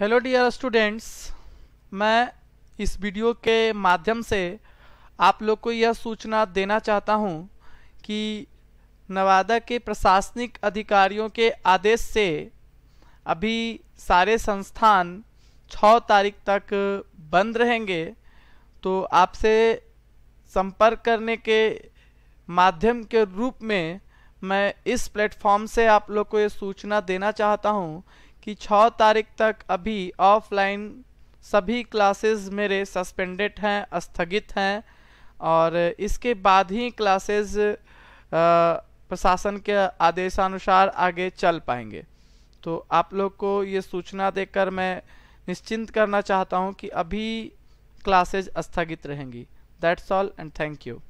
hello dear students मैं इस video के माध्यम से आप लोग को यह सूचना देना चाहता हूं कि नवादा के प्रशासनिक अधिकारियों के आदेश से अभी सारे संस्थान 6 तारीख तक बंद रहेंगे तो आपसे संपर्क करने के माध्यम के रूप में मैं इस प्लेटफॉर्म से आप लोग को ये सूचना देना चाहता हूं कि 6 तारीख तक अभी ऑफलाइन सभी क्लासेस मेरे सस्पेंडेड हैं स्थगित हैं और इसके बाद ही क्लासेस प्रशासन के आदेशानुसार आगे चल पाएंगे तो आप लोग को ये सूचना देकर मैं निश्चिंत करना चाहता हूँ कि अभी क्लासेज स्थगित रहेंगी that's all and thank you